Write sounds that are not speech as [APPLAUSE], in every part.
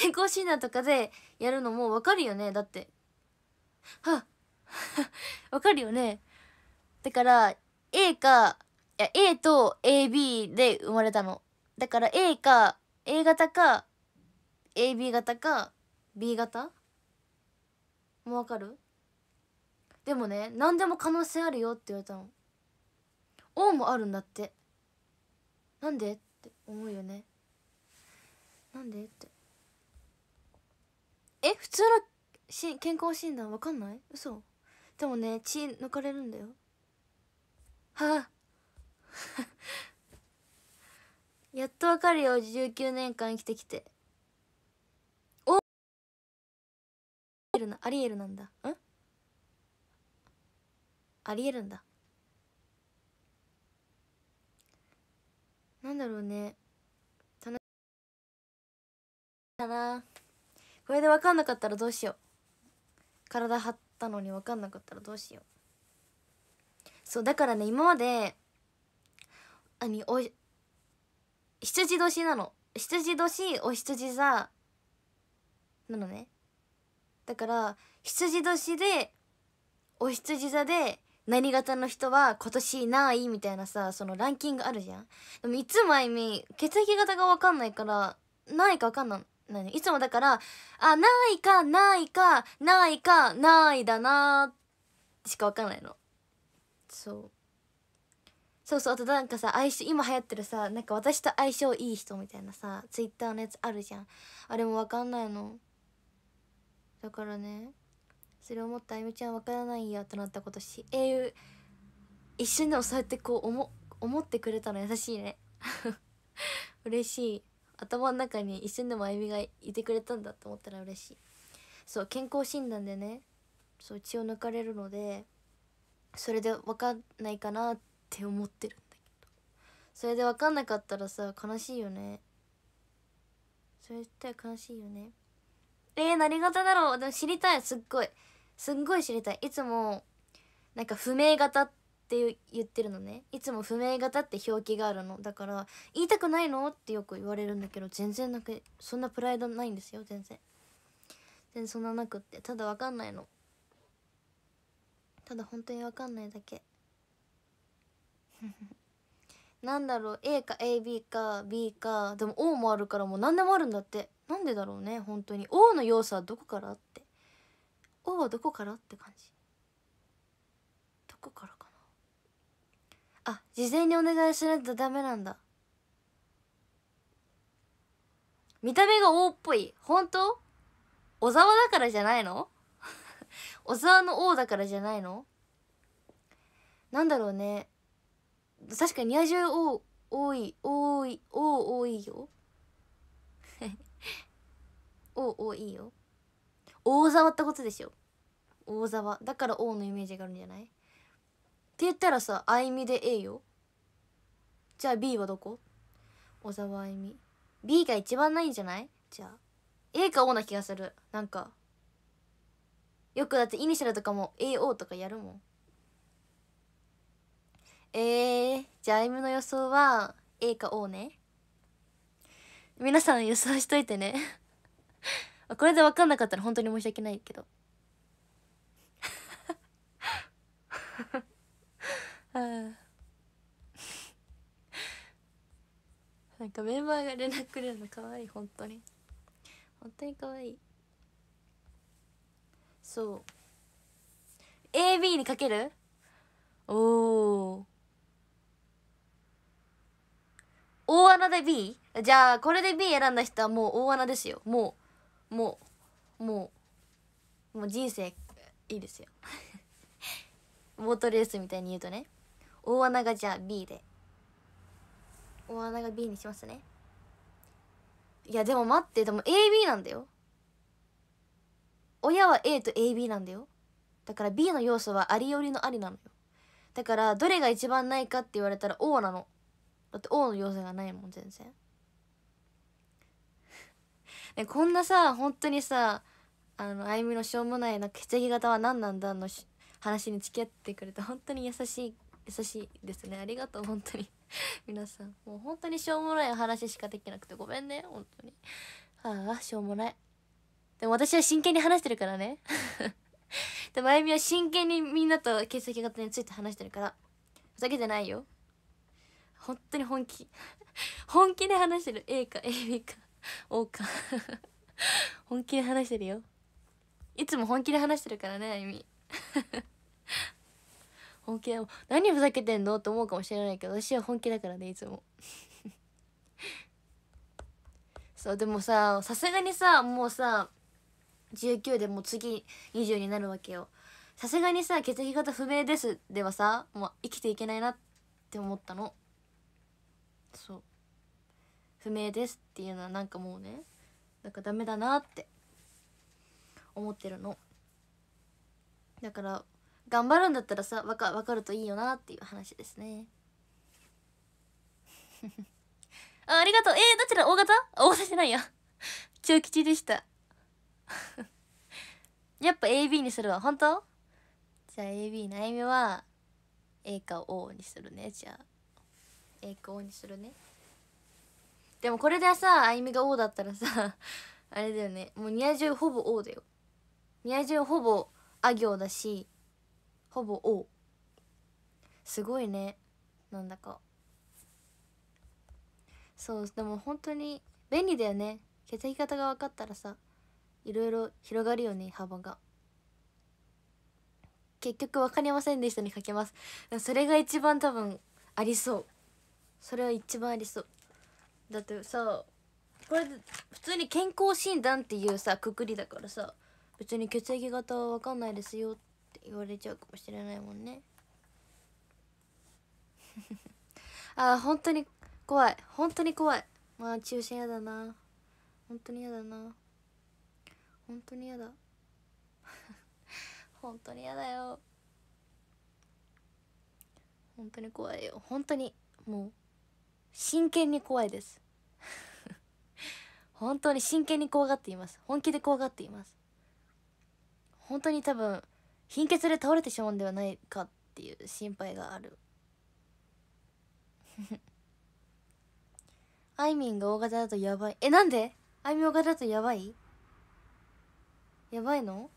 健康診断とかでやるのもわかるよねだっては [LAUGHS] わかるよねだから A かいや A と AB で生まれたのだから A か A 型か AB 型か B 型もわかるでもね何でも可能性あるよって言われたの O もあるんだってなんでって思うよねなんでってえ普通のし健康診断わかんない嘘でもね血抜かれるんだよはあ [LAUGHS] やっとわかるよ19年間生きてきておありえるなんだんありえるんだなんだろうね楽しみだなこれで分かんなかったらどうしよう体張ったのに分かんなかったらどうしようそうだからね今まであにお羊年なの羊年お羊座なのねだから羊年でお羊座で何型の人は今年ないみたいなさそのランキングあるじゃんでもいつもあいみ血液型が分かんないからないか分かんないいつもだからあないかないかないかないだなしか分かんないのそうそうそうあとなんかさ相性今流行ってるさなんか私と相性いい人みたいなさツイッターのやつあるじゃんあれも分かんないのだからねそれを思ったあゆみちゃん分からないやとなったことし英雄一瞬でもそうやってこう思思ってくれたの優しいね [LAUGHS] 嬉しい頭の中に一瞬でもあゆみがいてくれたんだと思ったら嬉しいそう健康診断でねそう血を抜かれるのでそれで分かんないかなって思ってるんだけどそれで分かんなかったらさ悲しいよねそれって悲しいよねえー、何型だろうでも知りたいすっごいすっごい知りたいいつもなんか不明型ってって言ってるのねいつも不明型って表記があるのだから言いたくないのってよく言われるんだけど全然なくそんなプライドないんですよ全然全然そんななくってただわかんないのただ本当にわかんないだけ [LAUGHS] なんだろう A か AB か B かでも O もあるからもう何でもあるんだってなんでだろうね本当に O の要素はどこからって O はどこからって感じどこからかあ事前にお願いしないとダメなんだ見た目が王っぽい本当小沢だからじゃないの [LAUGHS] 小沢の王だからじゃないのなんだろうね確かに野獣王多い多い王多いよ [LAUGHS] 王多いよ大沢ってことでしょ大沢だから王のイメージがあるんじゃないって言ったらさあいみで A よじゃあ B はどこ小沢あいみ B が一番ないんじゃないじゃあ A か O な気がするなんかよくだってイニシャルとかも AO とかやるもんえー、じゃああいみの予想は A か O ね皆さん予想しといてね [LAUGHS] これで分かんなかったら本当に申し訳ないけどああ [LAUGHS] なんかメンバーが連絡くれるのかわいい本当に本当にかわいいそう AB にかけるおお大穴で B? じゃあこれで B 選んだ人はもう大穴ですよもうもうもうもう人生いいですよボ [LAUGHS] ートレースみたいに言うとね大穴がじゃあ B で大穴が B にしますねいやでも待ってでも AB なんだよ親は A と AB なんだよだから B の要素はありよりのありなのよだからどれが一番ないかって言われたら O なのだって O の要素がないもん全然 [LAUGHS] ねこんなさ本当にさあのあゆみのしょうもないな血液型は何なんだの話に付き合ってくれて本当に優しい優しいですねありがとう本当に [LAUGHS] 皆さんもう本当にしょうもないお話しかできなくてごめんね本当にはあしょうもないでも私は真剣に話してるからね [LAUGHS] でもあゆみは真剣にみんなと血液型について話してるからふざけてないよ本当に本気 [LAUGHS] 本気で話してる A か AB か O か本気で話してるよいつも本気で話してるからねあゆみ本気だ何ふざけてんのって思うかもしれないけど私は本気だからねいつも [LAUGHS] そうでもささすがにさもうさ19でもう次20になるわけよさすがにさ血液型不明ですではさもう生きていけないなって思ったのそう不明ですっていうのはなんかもうねなんかダメだなって思ってるのだから頑張るんだったらさわか分かるといいよなっていう話ですね [LAUGHS] あありがとうえー、どちら大型大型じゃないや [LAUGHS] 中吉でした [LAUGHS] やっぱ AB にするわ本当じゃあ AB のあみは A か O にするねじゃあ A か O にするねでもこれでさあゆみが O だったらさあれだよねもうニア中ほぼ O だよニア中ほぼあ行だしほぼ O すごいねなんだかそうでも本当に便利だよね血液型が分かったらさいろいろ広がるよね幅が結局分かりませんでしたに、ね、かけますそれが一番多分ありそうそれは一番ありそうだってさこれ普通に健康診断っていうさくくりだからさ別に血液型は分かんないですよってって言われちゃうかもしれないもんね [LAUGHS] あー本当に怖い本当に怖いまあ中心やだな本当にやだな本当にやだ [LAUGHS] 本当にやだよ本当に怖いよ本当にもう真剣に怖いです [LAUGHS] 本当に真剣に怖がっています本気で怖がっています本当に多分貧血で倒れてしまうんではないかっていう心配があるあいみんが大型だとやばいえなんであいみん大型だとやばいやばいの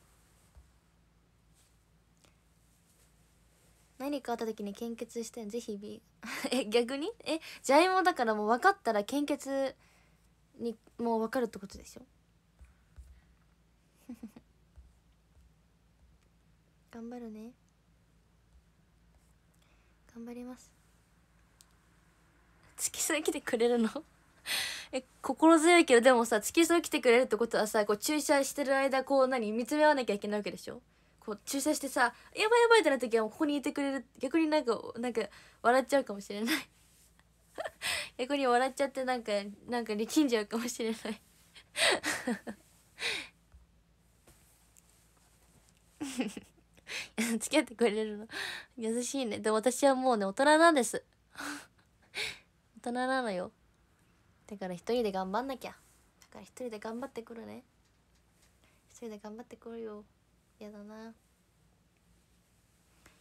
何かあった時に献血してぜひ B [LAUGHS] え逆にえじゃいもだからもう分かったら献血にもう分かるってことでしょ頑張るね頑張ります付き添い来てくれるの [LAUGHS] え心強いけどでもさ付き添い来てくれるってことはさこう注射してる間こう何見つめ合わなきゃいけないわけでしょこう注射してさ「やばいやばい」ってなった時はここにいてくれる逆になんかなんか笑っちゃうかもしれない [LAUGHS] 逆に笑っちゃってなんかなんか力んじゃうかもしれないフフ [LAUGHS] 付き合ってくれるの優しいねで私はもうね大人なんです [LAUGHS] 大人なのよだから一人で頑張んなきゃだから一人で頑張ってくるね一人で頑張ってくるよやだな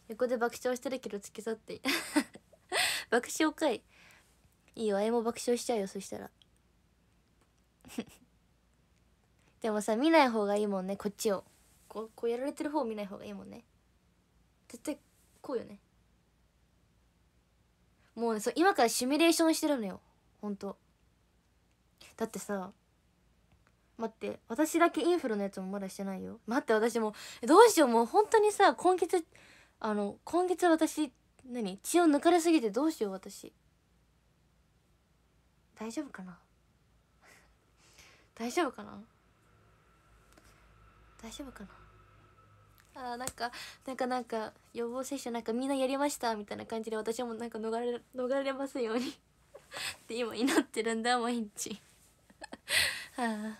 横で爆笑してるけど付き添って [LAUGHS] 爆笑かいいいよあれも爆笑しちゃうよそしたら [LAUGHS] でもさ見ない方がいいもんねこっちをこうこうやられてる方を見ない方がいいもんね絶対こうよねもうねそう今からシミュレーションしてるのよほんとだってさ待って私だけインフルのやつもまだしてないよ待って私もどうしようもう本当にさ今月あの今月私何血を抜かれすぎてどうしよう私大丈夫かな [LAUGHS] 大丈夫かな大丈夫かなーなんかなんかなんか予防接種なんかみんなやりましたみたいな感じで私もなんか逃れ逃れますように [LAUGHS] って今祈ってるんだ毎日 [LAUGHS] はあ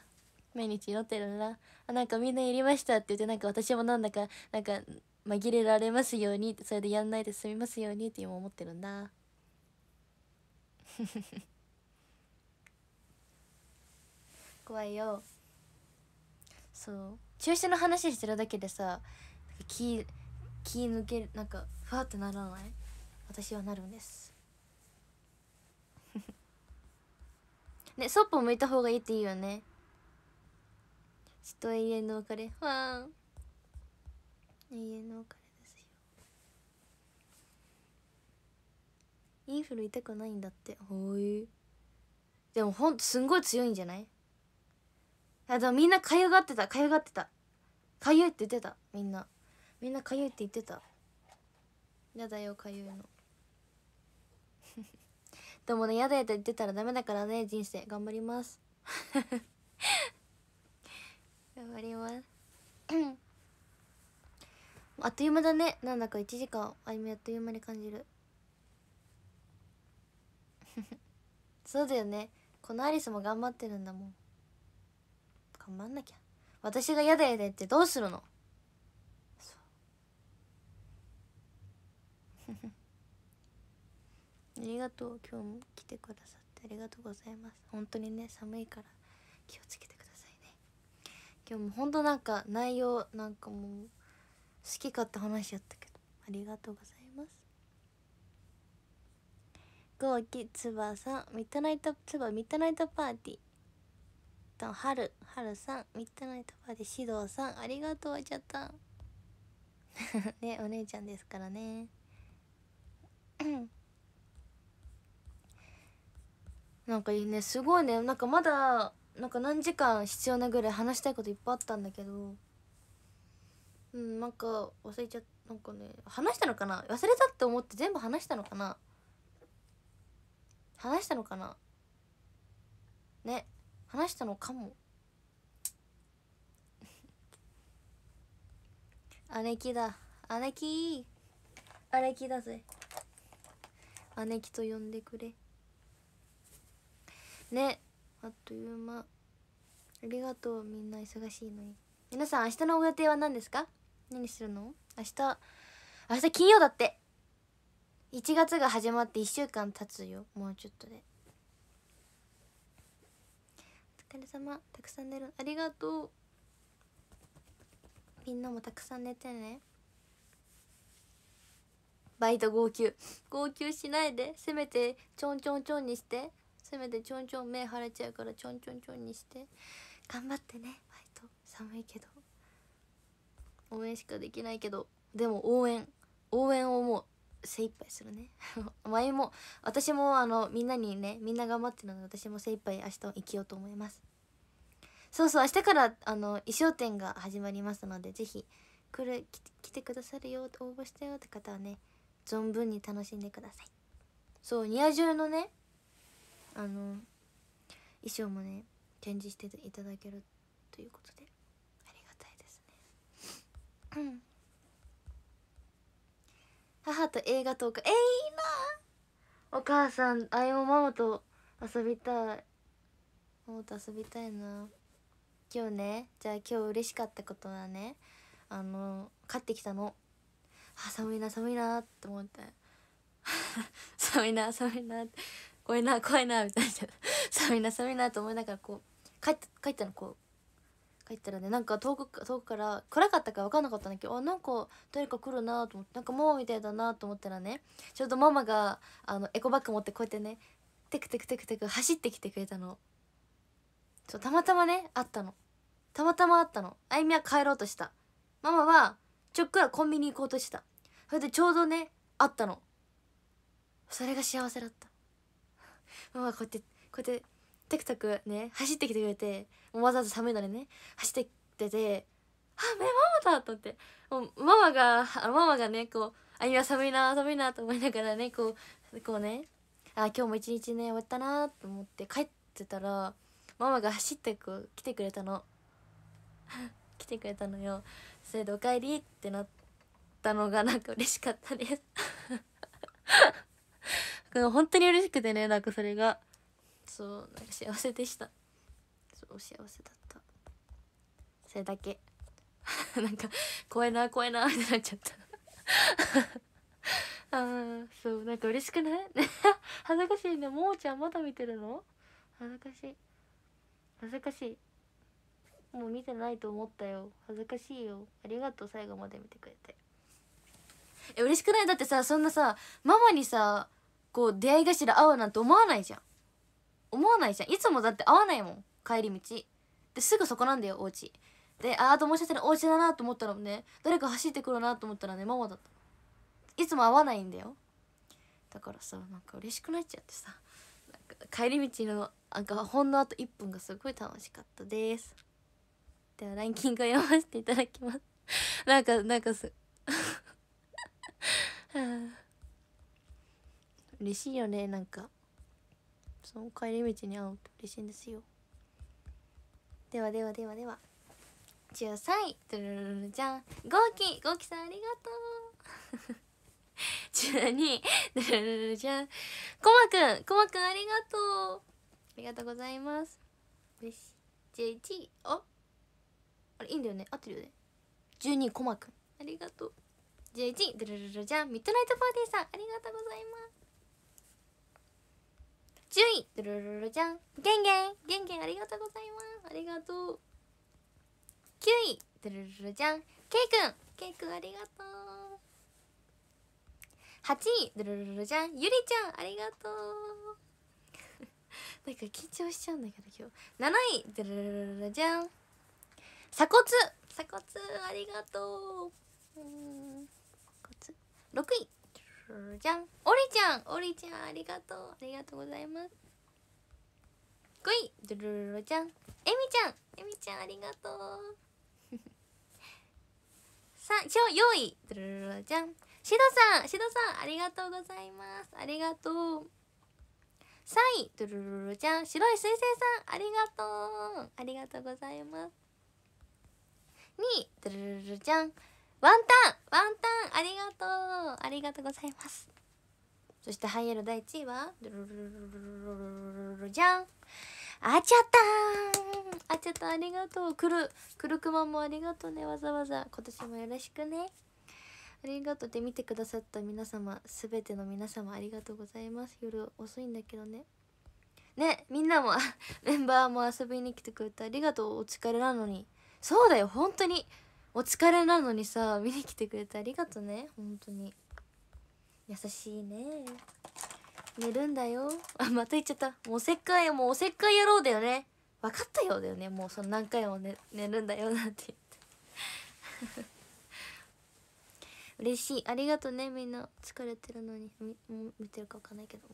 毎日祈ってるんだあなんかみんなやりましたって言ってなんか私もなんだかなんか紛れられますようにそれでやんないで済みますようにって今思ってるんだ [LAUGHS] 怖いよそう中止の話してるだけでさ気気抜けるなんかふわってならない私はなるんです [LAUGHS] ねそっぽ向いた方がいいっていいよねちょっと永遠の別れわあ永遠の別れですよインフル痛くないんだってほいでもほんとすんごい強いんじゃないあでもみんなかゆがってたかゆがってたかゆいって言ってたみんなみんなかゆいって言ってたやだよかゆいの [LAUGHS] でもねやだやだ言ってたらダメだからね人生頑張ります [LAUGHS] 頑張ります [COUGHS] あっという間だねなんだか1時間あいみあっという間に感じる [LAUGHS] そうだよねこのアリスも頑張ってるんだもん頑張んなきゃ私がやだやだってどうするのありがとう今日も来てくださってありがとうございます本当にね寒いから気をつけてくださいね今日も本当なんか内容なんかもう好き勝手話しちゃったけどありがとうございますゴーキツバさんミッドナイトツバミッドナイトパーティーとはるはるさんミッドナイトパーティー獅童さんありがとうちゃった [LAUGHS] ねお姉ちゃんですからねなんかいいねすごいねなんかまだなんか何時間必要なぐらい話したいこといっぱいあったんだけどうんなんか忘れちゃったなんかね話したのかな忘れたって思って全部話したのかな話したのかなね話したのかも [LAUGHS] 姉貴だ姉貴姉貴だぜ姉貴と呼んでくれねあっという間ありがとうみんな忙しいのに皆さん明日のご予定は何ですか何するの明日明日金曜だって1月が始まって1週間経つよもうちょっとでお疲れ様たくさん寝るありがとうみんなもたくさん寝てねバイト号泣号泣しないでせめてちょんちょんちょんにしてせめてちょんちょん目腫れちゃうからちょんちょんちょんにして頑張ってねバイト寒いけど応援しかできないけどでも応援応援をもう精一杯するね [LAUGHS] 前も私もあのみんなにねみんな頑張ってるので私も精一杯明日生きようと思いますそうそう明日からあの衣装展が始まりますので是非来る来てくださるよ応募したよって方はね存分に楽しんでくださいそうニア充のねあの衣装もね展示していただけるということでありがたいですね母と映画とかえー、いいなお母さんあいもママと遊びたいママと遊びたいな今日ねじゃあ今日嬉しかったことはねあの買ってきたの寒いな寒いなって思って [LAUGHS] 寒いな寒いなって怖いな怖いなみたいな [LAUGHS] 寒いな寒いなと思いながらこう帰っ帰ったのこう帰ったらねなんか遠く遠くから暗かったか分かんなかったんだけどあなんか誰か来るなと思ってなんかもうみたいだなと思ったらねちょうどママがあのエコバッグ持ってこうやってねテクテクテクテク走ってきてくれたのそうたまたまねあったのたまたまあったのあゆみは帰ろうとしたママはちょっくらコンビニ行こうとしたそれでちょうどねあったのそれが幸せだったママこうやってこうやってテクタクね走ってきてくれてわざわざ寒いのでね走ってきてて「あめママだ!」と思ってもうママがママがねこう「あ今寒いな寒いな」と思いながらねこうこうね「あ今日も一日ね終わったな」と思って帰ってたらママが走ってこう来てくれたの [LAUGHS] 来てくれたのよそれで「おかえり」ってなったのがなんか嬉しかったです本当に嬉しくてねなんかそれがそうなんか幸せでしたそう幸せだったそれだけ [LAUGHS] なんか怖いな怖いなってなっちゃった [LAUGHS] ああそうなんか嬉しくない [LAUGHS] 恥ずかしいねもーちゃんまだ見てるの恥ずかしい恥ずかしいもう見てないと思ったよ恥ずかしいよありがとう最後まで見てくれてえ嬉しくないだってさそんなさママにさこう出会い頭会うなんて思わないじゃん思わないじゃんいつもだって会わないもん帰り道ですぐそこなんだよお家でああともしかしたらお家だなと思ったらね誰か走ってくるなと思ったらねママだったいつも会わないんだよだからさなんか嬉しくなっちゃってさ帰り道のなんかほんのあと1分がすごい楽しかったですではランキングを読ませていただきますなんかなんかすはあ [LAUGHS] 嬉しいよねなんかその帰り道に会うと嬉しいんですよではではではでは13位ドゥルルルじゃんゴーキゴーキさんありがとう12位ドゥルルルじゃんコマくんコマくんありがとうありがとうございますよし11位ああれいいんだよね合ってるよね12位コマくんありがとう11位ドゥルルルじゃんミッドナイトパーティーさんありがとうございます10位ドゥルルルちゃんゲンゲンゲンゲンありがとうございますありがとう9位ドゥルルルちゃんケイくんケイくんありがとう8位ドゥルルルちゃんゆりちゃんありがとう [LAUGHS] なんか緊張しちゃうんだけど今日7位ドゥルルルルちゃん鎖骨鎖骨ありがとうう骨6位じゃんおりちゃんおりちゃんありがとうありがとうございますごいドゥルルルちゃんえみちゃんえみちゃんありがとう [LAUGHS] さあ今日用意ドゥルルルちゃんシドさんシドさんありがとうございますありがとう3位ドゥルルルちゃん白い水星さんありがとうありがとうございます2位ドゥルルルちゃんワンタンワンタンありがとうありがとうございますそしてハイエロ第1位はじゃんあちゃったあちゃったありがとう来るくるくまもありがとうねわざわざ今年もよろしくねありがとうで見てくださった皆様すべての皆様ありがとうございます夜遅いんだけどねねみんなもメンバーも遊びに来てくれてありがとうお疲れなのにそうだよ本当にお疲れなのにさ見に来てくれてありがとね本当に優しいね寝るんだよあまた言っちゃったもうおせっかいもうおせっかい野郎だよね分かったようだよねもうその何回も、ね、寝るんだよなんて言って [LAUGHS] 嬉しいありがとねみんな疲れてるのに見てるか分かんないけどあ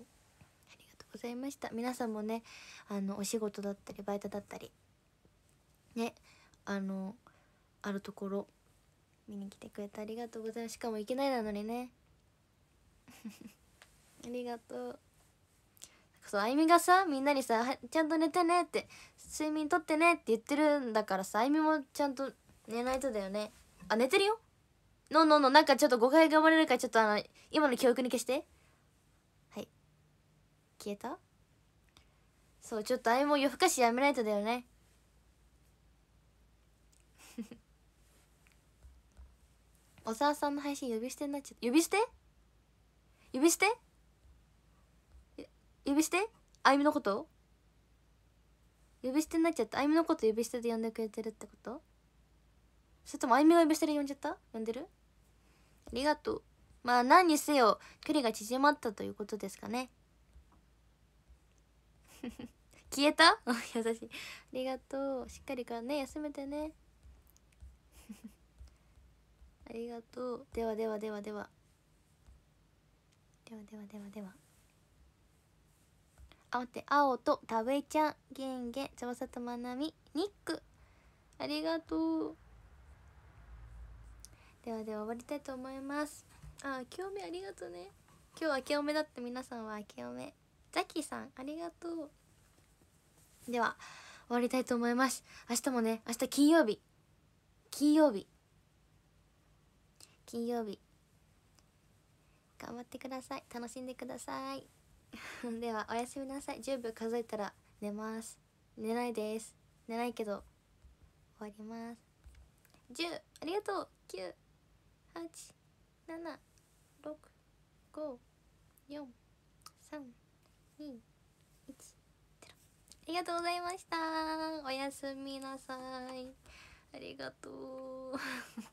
りがとうございました皆さんもねあのお仕事だったりバイトだったりねあのあるところ見に来てくれてありがとうございますしかも行けないなのにね [LAUGHS] ありがとうそうあゆみがさみんなにさちゃんと寝てねって睡眠とってねって言ってるんだからさあゆみもちゃんと寝ないとだよねあ寝てるよのののなんかちょっと誤解が生まれるからちょっとあの今の記憶に消してはい消えたそうちょっとあゆみも夜更かしやめないとだよね小沢さんの配信呼び捨てになっちゃった呼び捨て呼び捨て呼び捨てあゆみのこと呼び捨てになっちゃったあゆみのこと呼び捨てで呼んでくれてるってことそれともあゆみが呼び捨てで呼んじゃった呼んでるありがとうまあ何にせよ距離が縮まったということですかね [LAUGHS] 消えた [LAUGHS] 優しいありがとうしっかりからね休めてねありがとうではではではではではではではではあ待って青とたべちゃんゲンゲンさとまなみニックありがとうではでは終わりたいと思いますああ興め、ありがとうね今日は清めだって皆さんは清めザキさんありがとうでは終わりたいと思います明日もね明日金曜日金曜日金曜日頑張ってください楽しんでください [LAUGHS] ではおやすみなさい10秒数えたら寝ます寝ないです寝ないけど終わります10ありがとう9 8 7 6 5 4 3 2 1ありがとうございましたおやすみなさいありがとう [LAUGHS]